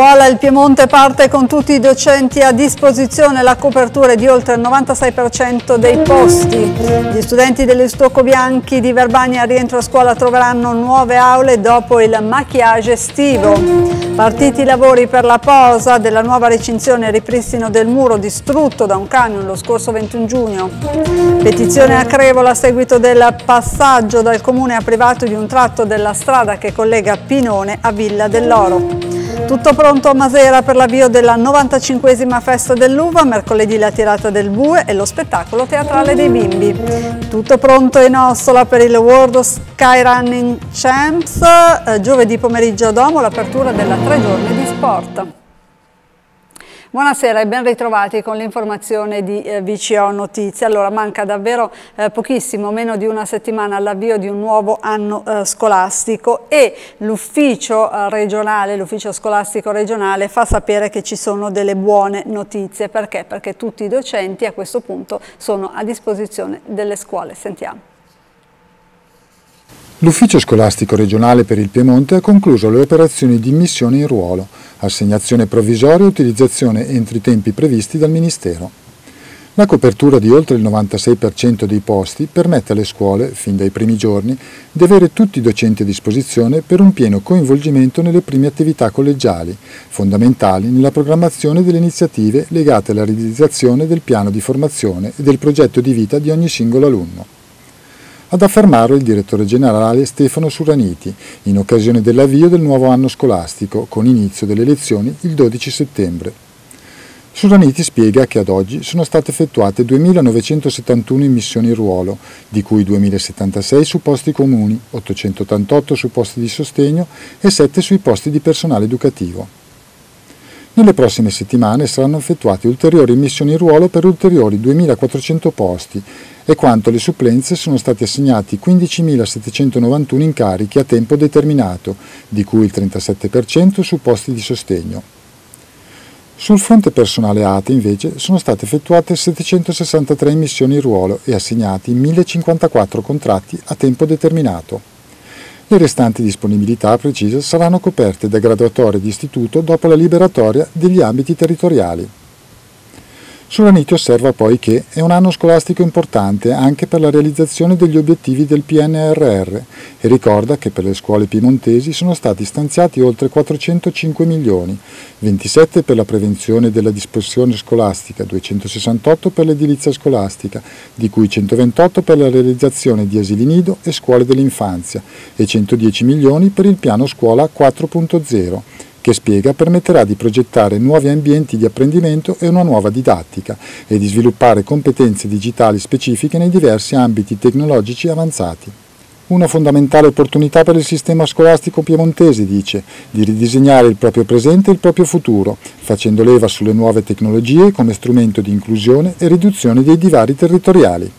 scuola il Piemonte parte con tutti i docenti a disposizione la copertura è di oltre il 96% dei posti. Gli studenti dell'Istocco Bianchi di Verbania rientro a scuola troveranno nuove aule dopo il macchiage estivo. Partiti i lavori per la posa della nuova recinzione e ripristino del muro distrutto da un camion lo scorso 21 giugno. Petizione a Crevola a seguito del passaggio dal comune a privato di un tratto della strada che collega Pinone a Villa dell'Oro. Tutto pronto a Masera per l'avvio della 95esima festa dell'uva, mercoledì la tirata del bue e lo spettacolo teatrale dei bimbi. Tutto pronto in Ossola per il World Skyrunning Running Champs, eh, giovedì pomeriggio a Domo l'apertura della tre giorni di sport. Buonasera e ben ritrovati con l'informazione di eh, VCO Notizie. Allora, manca davvero eh, pochissimo, meno di una settimana all'avvio di un nuovo anno eh, scolastico e l'ufficio eh, regionale, l'ufficio scolastico regionale fa sapere che ci sono delle buone notizie. Perché? Perché tutti i docenti a questo punto sono a disposizione delle scuole. Sentiamo. L'Ufficio scolastico regionale per il Piemonte ha concluso le operazioni di immissione in ruolo, assegnazione provvisoria e utilizzazione entro i tempi previsti dal Ministero. La copertura di oltre il 96% dei posti permette alle scuole, fin dai primi giorni, di avere tutti i docenti a disposizione per un pieno coinvolgimento nelle prime attività collegiali, fondamentali nella programmazione delle iniziative legate alla realizzazione del piano di formazione e del progetto di vita di ogni singolo alunno. Ad affermarlo il direttore generale Stefano Suraniti, in occasione dell'avvio del nuovo anno scolastico, con inizio delle lezioni il 12 settembre. Suraniti spiega che ad oggi sono state effettuate 2.971 immissioni in ruolo, di cui 2.076 su posti comuni, 888 su posti di sostegno e 7 sui posti di personale educativo. Nelle prossime settimane saranno effettuate ulteriori immissioni in ruolo per ulteriori 2.400 posti e quanto alle supplenze sono stati assegnati 15.791 incarichi a tempo determinato, di cui il 37% su posti di sostegno. Sul fronte personale ATE invece sono state effettuate 763 missioni ruolo e assegnati 1054 contratti a tempo determinato. Le restanti disponibilità precise saranno coperte da graduatorie di istituto dopo la liberatoria degli ambiti territoriali. Solaniti osserva poi che è un anno scolastico importante anche per la realizzazione degli obiettivi del PNRR e ricorda che per le scuole piemontesi sono stati stanziati oltre 405 milioni, 27 per la prevenzione della dispersione scolastica, 268 per l'edilizia scolastica, di cui 128 per la realizzazione di asili nido e scuole dell'infanzia e 110 milioni per il piano scuola 4.0 che spiega permetterà di progettare nuovi ambienti di apprendimento e una nuova didattica e di sviluppare competenze digitali specifiche nei diversi ambiti tecnologici avanzati. Una fondamentale opportunità per il sistema scolastico piemontese, dice, di ridisegnare il proprio presente e il proprio futuro, facendo leva sulle nuove tecnologie come strumento di inclusione e riduzione dei divari territoriali.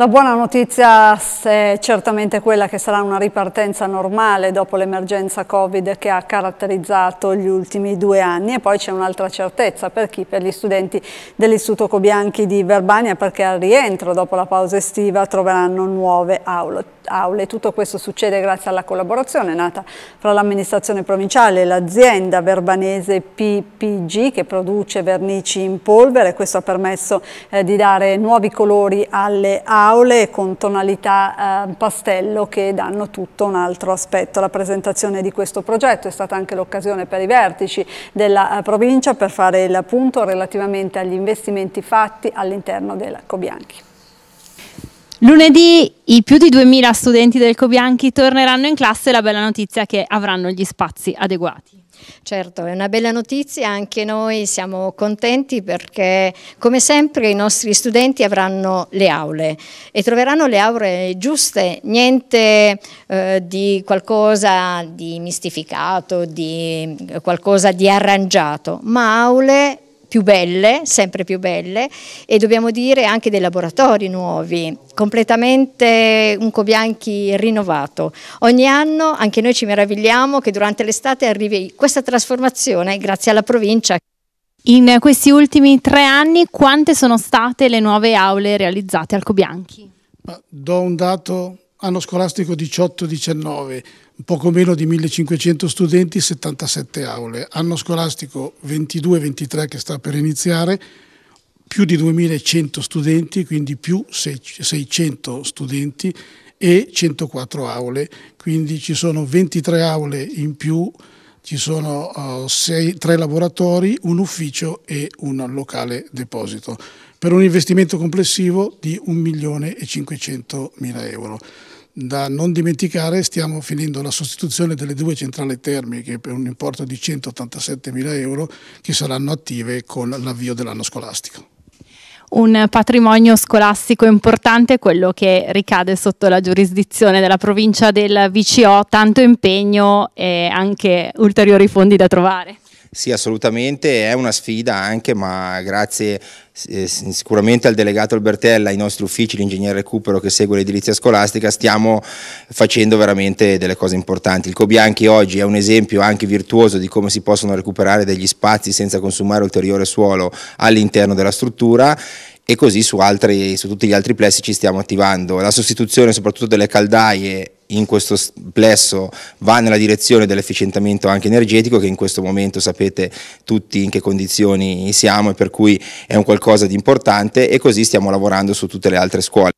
La buona notizia eh, è certamente quella che sarà una ripartenza normale dopo l'emergenza Covid che ha caratterizzato gli ultimi due anni e poi c'è un'altra certezza per chi? Per gli studenti dell'Istituto Cobianchi di Verbania perché al rientro dopo la pausa estiva troveranno nuove aule. Tutto questo succede grazie alla collaborazione nata fra l'amministrazione provinciale e l'azienda verbanese PPG che produce vernici in polvere. Questo ha permesso eh, di dare nuovi colori alle aule aule con tonalità eh, pastello che danno tutto un altro aspetto. La presentazione di questo progetto è stata anche l'occasione per i vertici della eh, provincia per fare il punto relativamente agli investimenti fatti all'interno della Cobianchi. Lunedì i più di 2000 studenti del Cobianchi torneranno in classe e la bella notizia è che avranno gli spazi adeguati. Certo, è una bella notizia, anche noi siamo contenti perché come sempre i nostri studenti avranno le aule e troveranno le aule giuste, niente eh, di qualcosa di mistificato, di eh, qualcosa di arrangiato, ma aule più belle, sempre più belle e dobbiamo dire anche dei laboratori nuovi, completamente un Cobianchi rinnovato. Ogni anno anche noi ci meravigliamo che durante l'estate arrivi questa trasformazione grazie alla provincia. In questi ultimi tre anni quante sono state le nuove aule realizzate al Cobianchi? Do un dato anno scolastico 18-19, poco meno di 1500 studenti, 77 aule. Anno scolastico 22-23 che sta per iniziare, più di 2100 studenti, quindi più 600 studenti e 104 aule, quindi ci sono 23 aule in più, ci sono uh, tre laboratori, un ufficio e un locale deposito, per un investimento complessivo di 1.500.000 euro. Da non dimenticare stiamo finendo la sostituzione delle due centrali termiche per un importo di 187 mila euro che saranno attive con l'avvio dell'anno scolastico. Un patrimonio scolastico importante è quello che ricade sotto la giurisdizione della provincia del VCO, tanto impegno e anche ulteriori fondi da trovare. Sì, assolutamente, è una sfida anche, ma grazie eh, sicuramente al delegato Albertella, ai nostri uffici, l'ingegnere Recupero che segue l'edilizia scolastica, stiamo facendo veramente delle cose importanti. Il Cobianchi oggi è un esempio anche virtuoso di come si possono recuperare degli spazi senza consumare ulteriore suolo all'interno della struttura e così su, altri, su tutti gli altri plessi ci stiamo attivando. La sostituzione soprattutto delle caldaie in questo plesso va nella direzione dell'efficientamento anche energetico che in questo momento sapete tutti in che condizioni siamo e per cui è un qualcosa di importante e così stiamo lavorando su tutte le altre scuole.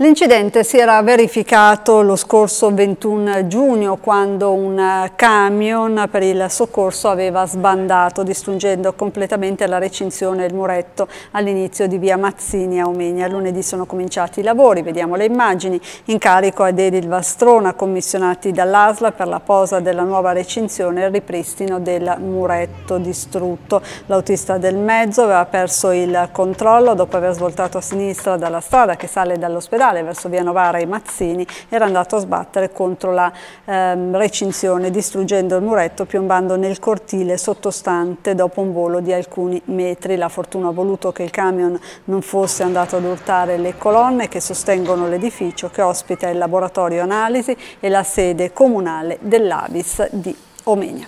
L'incidente si era verificato lo scorso 21 giugno quando un camion per il soccorso aveva sbandato distruggendo completamente la recinzione e il muretto all'inizio di via Mazzini a Omegna. Lunedì sono cominciati i lavori, vediamo le immagini, in carico ad Edil Vastrona commissionati dall'ASLA per la posa della nuova recinzione e il ripristino del muretto distrutto. L'autista del mezzo aveva perso il controllo dopo aver svoltato a sinistra dalla strada che sale dall'ospedale statale verso via Novara e Mazzini era andato a sbattere contro la ehm, recinzione distruggendo il muretto piombando nel cortile sottostante dopo un volo di alcuni metri. La fortuna ha voluto che il camion non fosse andato ad urtare le colonne che sostengono l'edificio che ospita il laboratorio analisi e la sede comunale dell'Avis di Omegna.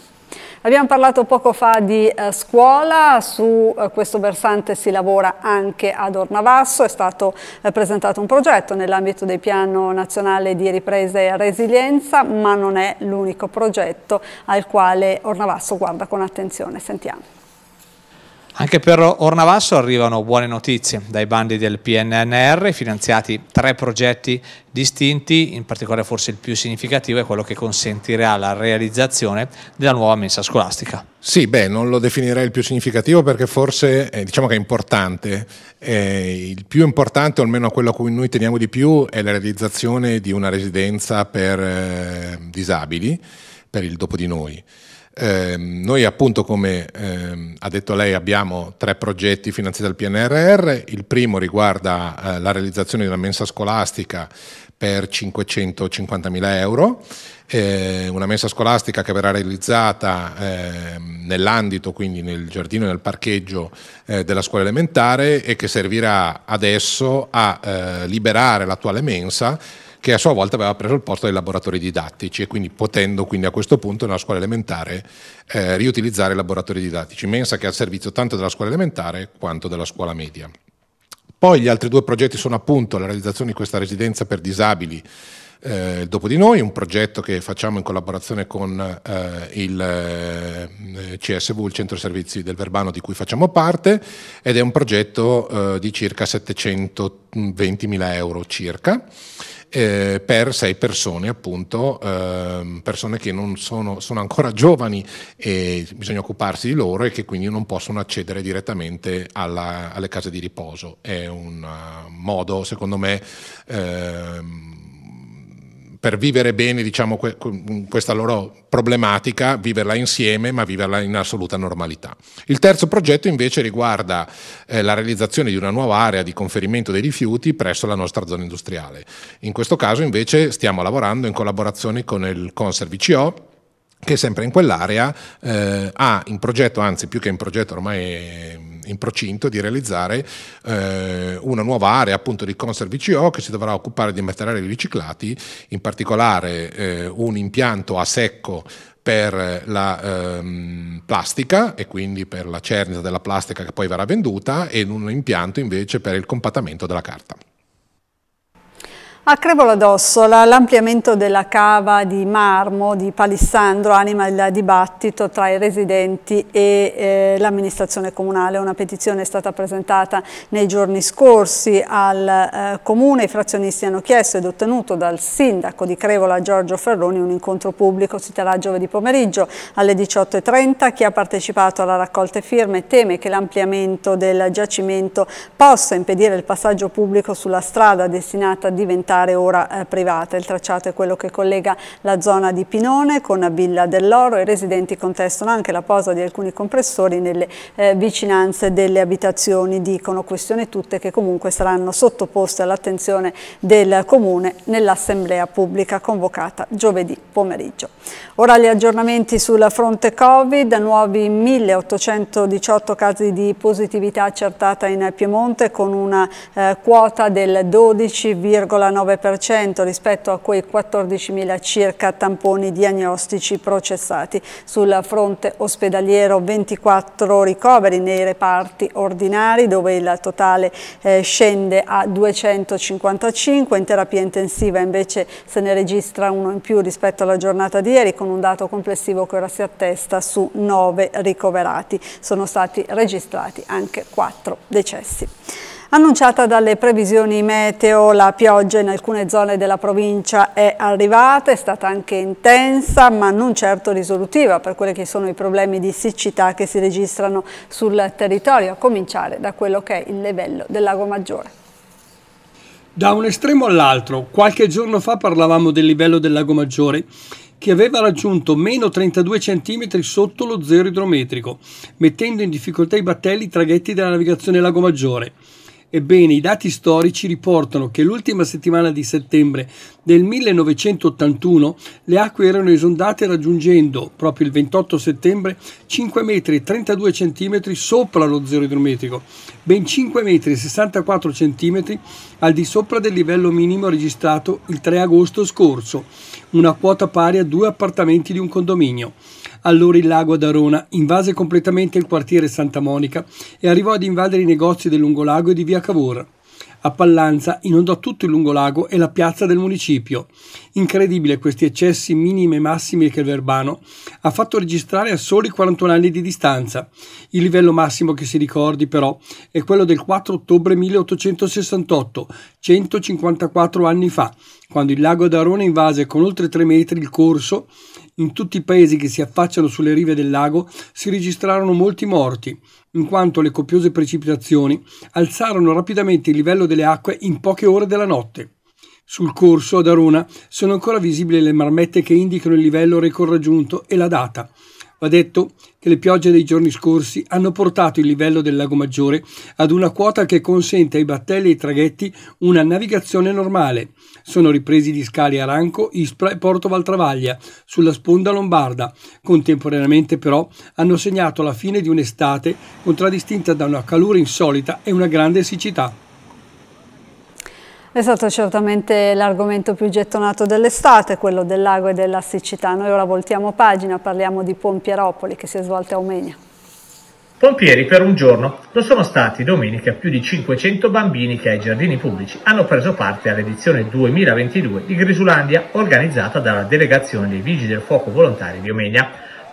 Abbiamo parlato poco fa di eh, scuola, su eh, questo versante si lavora anche ad Ornavasso, è stato eh, presentato un progetto nell'ambito del Piano Nazionale di Ripresa e Resilienza, ma non è l'unico progetto al quale Ornavasso guarda con attenzione. Sentiamo. Anche per Ornavasso arrivano buone notizie. Dai bandi del PNNR finanziati tre progetti distinti, in particolare forse il più significativo è quello che consentirà la realizzazione della nuova messa scolastica. Sì, beh, non lo definirei il più significativo perché forse eh, diciamo che è importante. Eh, il più importante, o almeno quello a cui noi teniamo di più, è la realizzazione di una residenza per eh, disabili, per il dopo di noi. Ehm, noi appunto, come eh, ha detto lei, abbiamo tre progetti finanziati dal PNRR. Il primo riguarda eh, la realizzazione di una mensa scolastica per 550.000 euro, eh, una mensa scolastica che verrà realizzata ehm, nell'andito, quindi nel giardino e nel parcheggio eh, della scuola elementare e che servirà adesso a eh, liberare l'attuale mensa che a sua volta aveva preso il posto dei laboratori didattici e quindi potendo quindi a questo punto nella scuola elementare eh, riutilizzare i laboratori didattici, mensa che è al servizio tanto della scuola elementare quanto della scuola media. Poi gli altri due progetti sono appunto la realizzazione di questa residenza per disabili eh, dopo di noi, un progetto che facciamo in collaborazione con eh, il eh, CSV, il Centro Servizi del Verbano di cui facciamo parte, ed è un progetto eh, di circa 720.000 euro circa eh, per sei persone, appunto, eh, persone che non sono, sono, ancora giovani e bisogna occuparsi di loro e che quindi non possono accedere direttamente alla, alle case di riposo. È un eh, modo, secondo me, eh, per vivere bene diciamo, questa loro problematica, viverla insieme ma viverla in assoluta normalità. Il terzo progetto invece riguarda eh, la realizzazione di una nuova area di conferimento dei rifiuti presso la nostra zona industriale. In questo caso invece stiamo lavorando in collaborazione con il Conservicio che sempre in quell'area eh, ha in progetto, anzi più che in progetto ormai è in procinto di realizzare eh, una nuova area appunto di Conservco che si dovrà occupare di materiali riciclati, in particolare eh, un impianto a secco per la ehm, plastica e quindi per la cernita della plastica che poi verrà venduta e un impianto invece per il compattamento della carta. A Crevola d'Ossola l'ampliamento della cava di marmo di Palissandro anima il dibattito tra i residenti e eh, l'amministrazione comunale. Una petizione è stata presentata nei giorni scorsi al eh, comune, i frazionisti hanno chiesto ed ottenuto dal sindaco di Crevola Giorgio Ferroni un incontro pubblico, si terrà giovedì pomeriggio alle 18.30. Chi ha partecipato alla raccolta e firme teme che l'ampliamento del giacimento possa impedire il passaggio pubblico sulla strada destinata a diventare particolare ora eh, privata. Il tracciato è quello che collega la zona di Pinone con Villa dell'Oro. I residenti contestano anche la posa di alcuni compressori nelle eh, vicinanze delle abitazioni. Dicono questioni tutte che comunque saranno sottoposte all'attenzione del Comune nell'assemblea pubblica convocata giovedì pomeriggio. Ora gli aggiornamenti sul fronte Covid, nuovi 1818 casi di positività accertata in Piemonte con una eh, quota del 12,9% 19% rispetto a quei 14.000 circa tamponi diagnostici processati. Sul fronte ospedaliero 24 ricoveri nei reparti ordinari dove il totale eh, scende a 255, in terapia intensiva invece se ne registra uno in più rispetto alla giornata di ieri con un dato complessivo che ora si attesta su 9 ricoverati. Sono stati registrati anche 4 decessi. Annunciata dalle previsioni meteo, la pioggia in alcune zone della provincia è arrivata, è stata anche intensa ma non certo risolutiva per quelli che sono i problemi di siccità che si registrano sul territorio, a cominciare da quello che è il livello del lago Maggiore. Da un estremo all'altro, qualche giorno fa parlavamo del livello del lago Maggiore che aveva raggiunto meno 32 cm sotto lo zero idrometrico, mettendo in difficoltà i battelli traghetti della navigazione Lago Maggiore. Ebbene, i dati storici riportano che l'ultima settimana di settembre del 1981 le acque erano esondate raggiungendo, proprio il 28 settembre, 5 metri e 32 centimetri sopra lo zero idrometrico, ben 5 metri e 64 centimetri al di sopra del livello minimo registrato il 3 agosto scorso una quota pari a due appartamenti di un condominio. Allora il lago ad Arona invase completamente il quartiere Santa Monica e arrivò ad invadere i negozi del lungolago e di via Cavour. A Pallanza inondò tutto il lungolago e la piazza del municipio. Incredibile questi eccessi minimi e massimi che il Verbano ha fatto registrare a soli 41 anni di distanza. Il livello massimo che si ricordi però è quello del 4 ottobre 1868, 154 anni fa, quando il lago d'Arona invase con oltre 3 metri il corso in tutti i paesi che si affacciano sulle rive del lago si registrarono molti morti, in quanto le copiose precipitazioni alzarono rapidamente il livello delle acque in poche ore della notte. Sul corso ad Arona sono ancora visibili le marmette che indicano il livello record raggiunto e la data, Va detto che le piogge dei giorni scorsi hanno portato il livello del lago Maggiore ad una quota che consente ai battelli e ai traghetti una navigazione normale. Sono ripresi gli scali a Ranco, Ispra e Porto Valtravaglia sulla sponda lombarda. Contemporaneamente però hanno segnato la fine di un'estate contraddistinta da una calura insolita e una grande siccità. È stato certamente l'argomento più gettonato dell'estate, quello del lago e della siccità. Noi ora voltiamo pagina, parliamo di Pompieropoli che si è svolta a Omegna. Pompieri per un giorno lo sono stati domenica più di 500 bambini che ai giardini pubblici hanno preso parte all'edizione 2022 di Grisulandia organizzata dalla delegazione dei Vigili del Fuoco Volontari di Omegna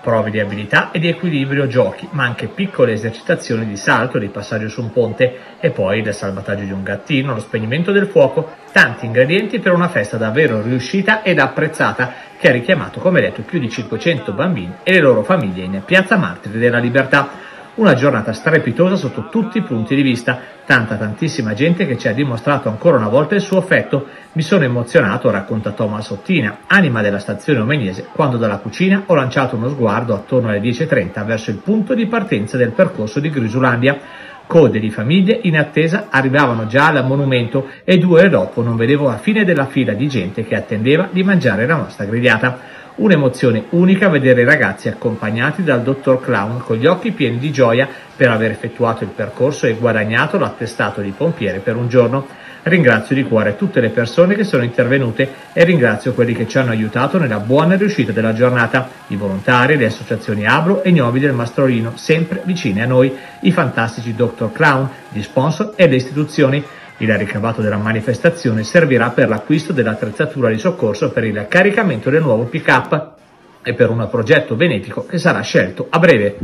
prove di abilità e di equilibrio giochi, ma anche piccole esercitazioni di salto, di passaggio su un ponte e poi del salvataggio di un gattino, lo spegnimento del fuoco, tanti ingredienti per una festa davvero riuscita ed apprezzata che ha richiamato, come detto, più di 500 bambini e le loro famiglie in Piazza Martiri della Libertà. Una giornata strepitosa sotto tutti i punti di vista, tanta tantissima gente che ci ha dimostrato ancora una volta il suo affetto. Mi sono emozionato, racconta Thomas Ottina, anima della stazione omegnese, quando dalla cucina ho lanciato uno sguardo attorno alle 10.30 verso il punto di partenza del percorso di Grisulandia Code di famiglie in attesa arrivavano già al monumento e due ore dopo non vedevo la fine della fila di gente che attendeva di mangiare la nostra grigliata. Un'emozione unica vedere i ragazzi accompagnati dal dottor Clown con gli occhi pieni di gioia per aver effettuato il percorso e guadagnato l'attestato di pompiere per un giorno. Ringrazio di cuore tutte le persone che sono intervenute e ringrazio quelli che ci hanno aiutato nella buona riuscita della giornata, i volontari, le associazioni Abro e Gnobi del Mastrolino, sempre vicini a noi, i fantastici Dr. Clown, gli sponsor e le istituzioni. Il ricavato della manifestazione servirà per l'acquisto dell'attrezzatura di soccorso per il caricamento del nuovo pick-up e per un progetto venetico che sarà scelto a breve.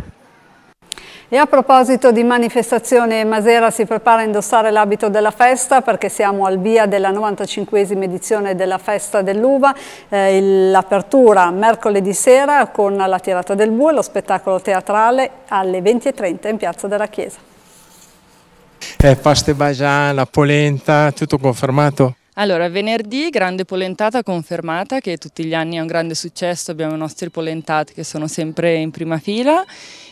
E a proposito di manifestazione, Masera si prepara a indossare l'abito della festa perché siamo al via della 95esima edizione della Festa dell'Uva, eh, l'apertura mercoledì sera con la tirata del bue, lo spettacolo teatrale alle 20.30 in Piazza della Chiesa. Eh, paste bagià, la polenta, tutto confermato? Allora, venerdì grande polentata confermata che tutti gli anni è un grande successo, abbiamo i nostri polentati che sono sempre in prima fila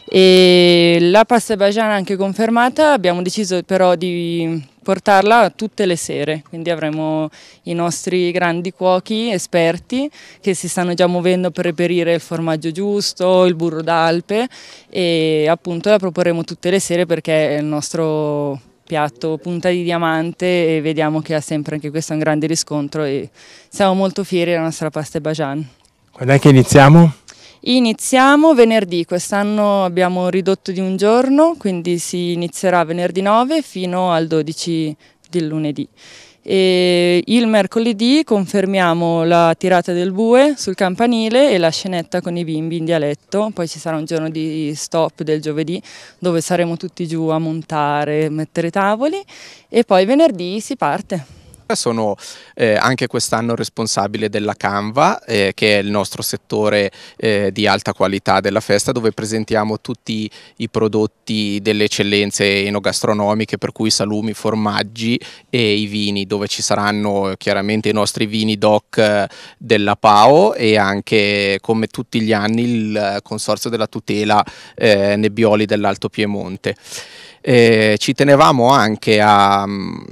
e la pasta bagiana anche confermata, abbiamo deciso però di portarla tutte le sere, quindi avremo i nostri grandi cuochi esperti che si stanno già muovendo per reperire il formaggio giusto, il burro d'alpe e appunto la proporremo tutte le sere perché è il nostro piatto punta di diamante e vediamo che ha sempre anche questo un grande riscontro e siamo molto fieri della nostra pasta e bajan. Quando è che iniziamo? Iniziamo venerdì, quest'anno abbiamo ridotto di un giorno, quindi si inizierà venerdì 9 fino al 12 del lunedì. E il mercoledì confermiamo la tirata del bue sul campanile e la scenetta con i bimbi in dialetto, poi ci sarà un giorno di stop del giovedì dove saremo tutti giù a montare, mettere tavoli e poi venerdì si parte. Sono eh, anche quest'anno responsabile della Canva, eh, che è il nostro settore eh, di alta qualità della festa, dove presentiamo tutti i prodotti delle eccellenze enogastronomiche, per cui salumi, formaggi e i vini, dove ci saranno eh, chiaramente i nostri vini DOC eh, della PAO e anche, come tutti gli anni, il Consorzio della Tutela eh, Nebbioli dell'Alto Piemonte. ci tenevamo anche a mm,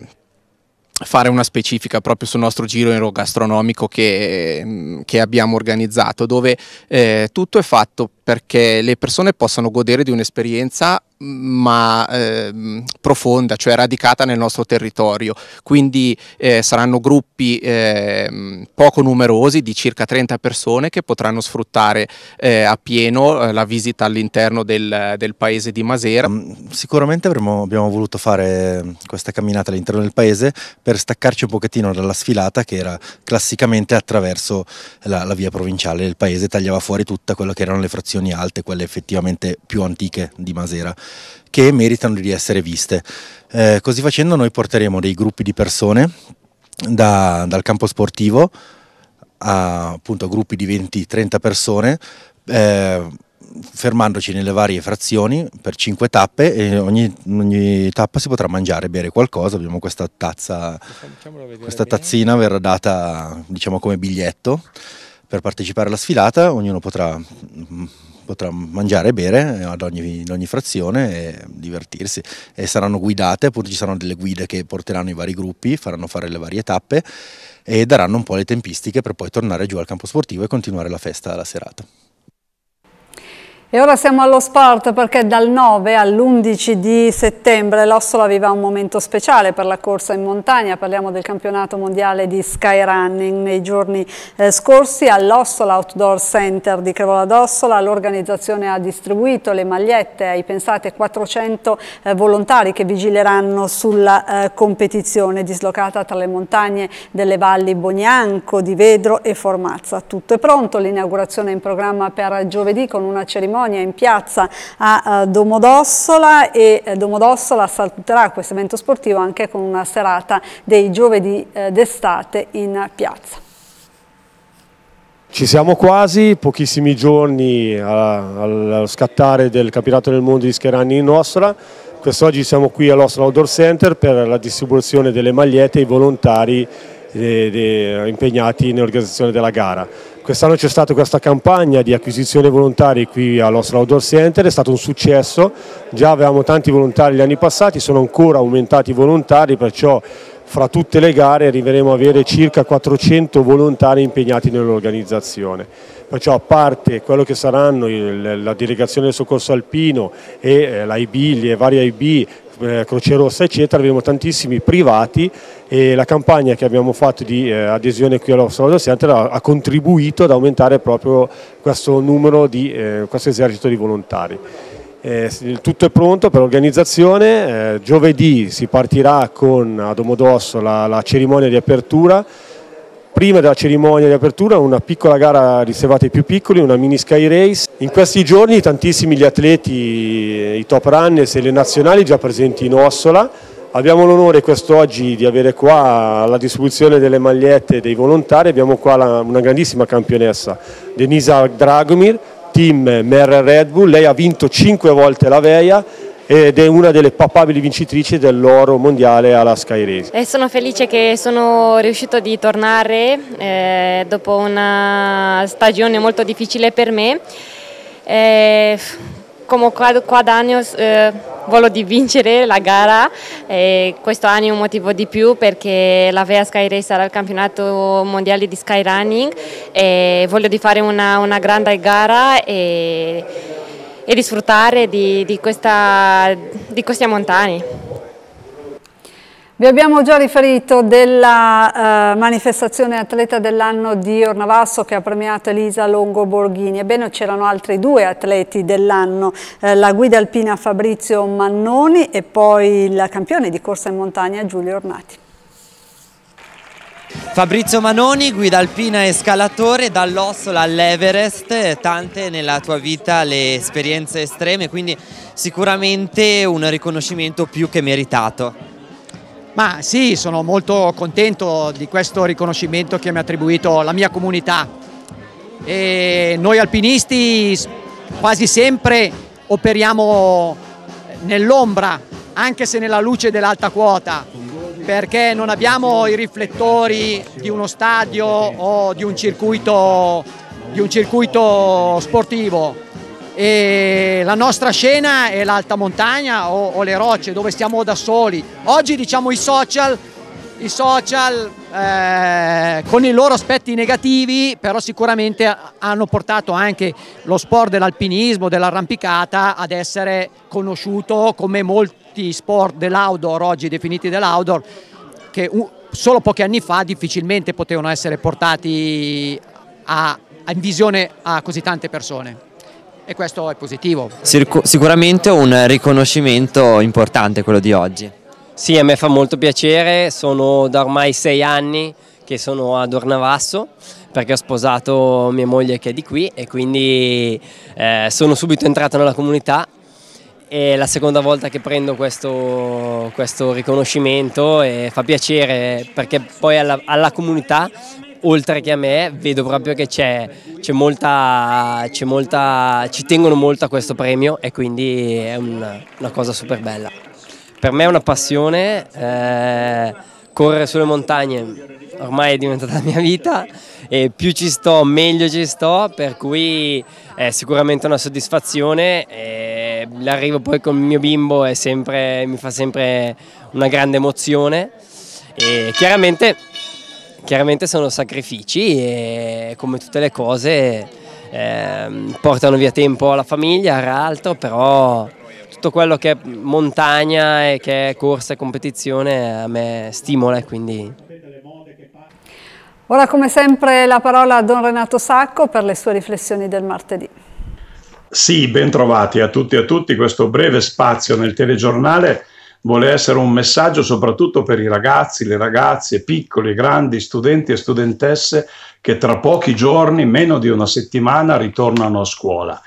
fare una specifica proprio sul nostro giro enogastronomico che, che abbiamo organizzato, dove eh, tutto è fatto perché le persone possano godere di un'esperienza mm, ma eh, profonda, cioè radicata nel nostro territorio. Quindi eh, saranno gruppi eh, poco numerosi di circa 30 persone che potranno sfruttare eh, a pieno eh, la visita all'interno del, del, paese di Masera. Mm, sicuramente avremo, abbiamo voluto fare questa camminata all'interno del paese per staccarci un pochettino dalla sfilata che era classicamente attraverso la, la via provinciale. Il paese tagliava fuori tutta quella che erano le frazioni tradizioni alte, quelle effettivamente più antiche di Masera, che meritano di essere viste. Eh, così facendo noi porteremo dei gruppi di persone da, dal campo sportivo a appunto, gruppi di 20-30 persone. Eh, fermandoci nelle varie frazioni per 5 tappe e ogni, ogni, tappa si potrà mangiare, bere qualcosa, abbiamo questa tazza, questa tazzina bene. verrà data diciamo come biglietto per partecipare alla sfilata, ognuno potrà mm, potrà mangiare e bere eh, ad ogni, ogni, frazione e divertirsi e saranno guidate, appunto ci saranno delle guide che porteranno i vari gruppi, faranno fare le varie tappe e daranno un po' le tempistiche per poi tornare giù al campo sportivo e continuare la festa la serata. E ora siamo allo sport perché dal 9 all'11 di settembre l'Ossola vivrà un momento speciale per la corsa in montagna, parliamo del campionato mondiale di skyrunning. Nei giorni eh, scorsi all'Ossola Outdoor Center di Crevola d'Ossola l'organizzazione ha distribuito le magliette ai pensate 400 eh, volontari che vigileranno sulla eh, competizione dislocata tra le montagne delle valli Bonianco, di Vedro e Formazza. Tutto è pronto, l'inaugurazione è in programma per giovedì con una cerimonia cerimonia in piazza a eh, Domodossola e eh, Domodossola saluterà questo evento sportivo anche con una serata dei giovedì eh, d'estate in piazza. Ci siamo quasi, pochissimi giorni allo scattare del campionato del mondo di Scherani in Ossola. Quest'oggi siamo qui all'Ossola Outdoor Center per la distribuzione delle magliette ai volontari impegnati nell'organizzazione della gara. Quest'anno c'è stata questa campagna di acquisizione volontari qui all'Ostra Outdoor Center, è stato un successo, già avevamo tanti volontari gli anni passati, sono ancora aumentati i volontari, perciò fra tutte le gare arriveremo ad avere circa 400 volontari impegnati nell'organizzazione. Perciò a parte quello che saranno la delegazione del soccorso alpino e eh, l'IB, le varie IB eh, Croce Rossa eccetera, abbiamo tantissimi privati e la campagna che abbiamo fatto di eh, adesione qui all'Osservatorio Center ha, ha, contribuito ad aumentare proprio questo numero di eh, questo esercito di volontari. Eh, tutto è pronto per l'organizzazione, eh, giovedì si partirà con a Domodosso la, la cerimonia di apertura prima della cerimonia di apertura una piccola gara riservata ai più piccoli, una mini sky race. In questi giorni tantissimi gli atleti, i top runners e le nazionali già presenti in Ossola. Abbiamo l'onore quest'oggi di avere qua la distribuzione delle magliette dei volontari, abbiamo qua la, una grandissima campionessa, Denisa Dragomir, team Mer Red Bull, lei ha vinto 5 volte la Veia ed è una delle papabili vincitrici dell'oro mondiale alla Skyracing. E sono felice che sono riuscito di tornare eh, dopo una stagione molto difficile per me. Eh, come qua, da anni eh, voglio di vincere la gara e questo anno è un motivo di più perché la VEA Sky Race sarà il campionato mondiale di skyrunning e voglio di fare una, una grande gara e e di sfruttare di, di, questa, di questi montani. Vi abbiamo già riferito della eh, manifestazione atleta dell'anno di Ornavasso che ha premiato Elisa Longo Borghini. Ebbene c'erano altri due atleti dell'anno, eh, la guida alpina Fabrizio Mannoni e poi il campione di corsa in montagna Giulio Ornati. Fabrizio Manoni, guida alpina e scalatore, dall'Ossola all'Everest, tante nella tua vita le esperienze estreme, quindi sicuramente un riconoscimento più che meritato. Ma sì, sono molto contento di questo riconoscimento che mi ha attribuito la mia comunità. E noi alpinisti quasi sempre operiamo nell'ombra, anche se nella luce dell'alta quota perché non abbiamo i riflettori di uno stadio o di un circuito, di un circuito sportivo. E la nostra scena è l'alta montagna o, o, le rocce dove stiamo da soli. Oggi diciamo i social, i social eh, con i loro aspetti negativi però sicuramente hanno portato anche lo sport dell'alpinismo, dell'arrampicata ad essere conosciuto come molto tutti i sport dell'outdoor, oggi definiti dell'outdoor, che solo pochi anni fa difficilmente potevano essere portati a, a in visione a così tante persone e questo è positivo. sicuramente un riconoscimento importante quello di oggi. Sì, a me fa molto piacere, sono da ormai sei anni che sono ad Ornavasso perché ho sposato mia moglie che è di qui e quindi eh, sono subito entrato nella comunità è la seconda volta che prendo questo, questo riconoscimento e fa piacere perché poi alla, alla comunità oltre che a me, vedo proprio che c'è, molta, molta, ci tengono molto a questo premio e quindi è una, una cosa super bella. Per me è una passione, eh, correre sulle montagne ormai è diventata la mia vita e più ci sto meglio ci sto, per cui è sicuramente una soddisfazione. E l'arrivo poi con il mio bimbo sempre, mi fa sempre una grande emozione e chiaramente, chiaramente sono sacrifici e come tutte le cose eh, portano via tempo alla famiglia, all'altro, però tutto quello che è montagna e che è corsa e competizione a me stimola e quindi... Ora come sempre la parola a Don Renato Sacco per le sue riflessioni del martedì. Sì, bentrovati a tutti e a tutti. Questo breve spazio nel telegiornale vuole essere un messaggio soprattutto per i ragazzi, le ragazze, piccoli e grandi, studenti e studentesse che tra pochi giorni, meno di una settimana, ritornano a scuola.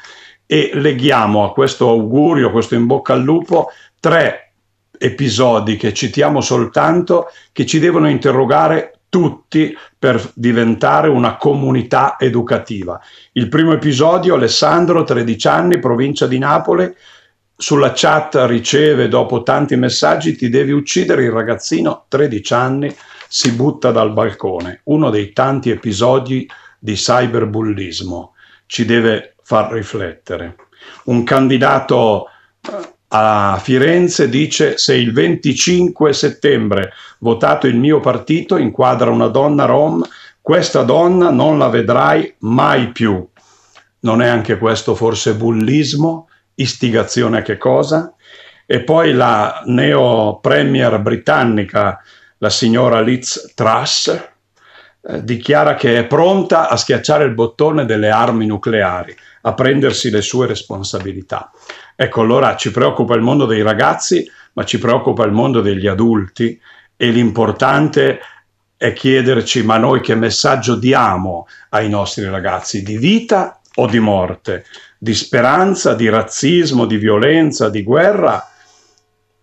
E leghiamo a questo augurio, a questo in bocca al lupo, tre episodi che citiamo soltanto che ci devono interrogare tutti per diventare una comunità educativa. Il primo episodio, Alessandro, 13 anni, provincia di Napoli, sulla chat riceve dopo tanti messaggi ti devi uccidere il ragazzino 13 anni si butta dal balcone uno dei tanti episodi di cyberbullismo ci deve far riflettere un candidato eh, a Firenze dice se il 25 settembre votato il mio partito inquadra una donna rom, questa donna non la vedrai mai più. Non è anche questo forse bullismo? Istigazione a che cosa? E poi la neo premier britannica, la signora Liz Truss, eh, dichiara che è pronta a schiacciare il bottone delle armi nucleari, a prendersi le sue responsabilità. Ecco, allora ci preoccupa il mondo dei ragazzi, ma ci preoccupa il mondo degli adulti e l'importante è chiederci ma noi che messaggio diamo ai nostri ragazzi di vita o di morte, di speranza, di razzismo, di violenza, di guerra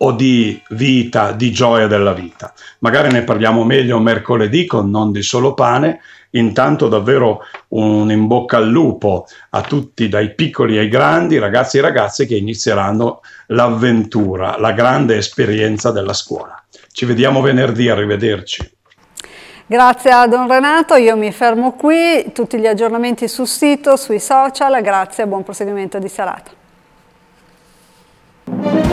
o di vita, di gioia della vita. Magari ne parliamo meglio mercoledì con Non di solo pane Intanto davvero un in bocca al lupo a tutti, dai piccoli ai grandi, ragazzi e ragazze che inizieranno l'avventura, la grande esperienza della scuola. Ci vediamo venerdì, arrivederci. Grazie a Don Renato, io mi fermo qui, tutti gli aggiornamenti sul sito, sui social, grazie e buon proseguimento di serata.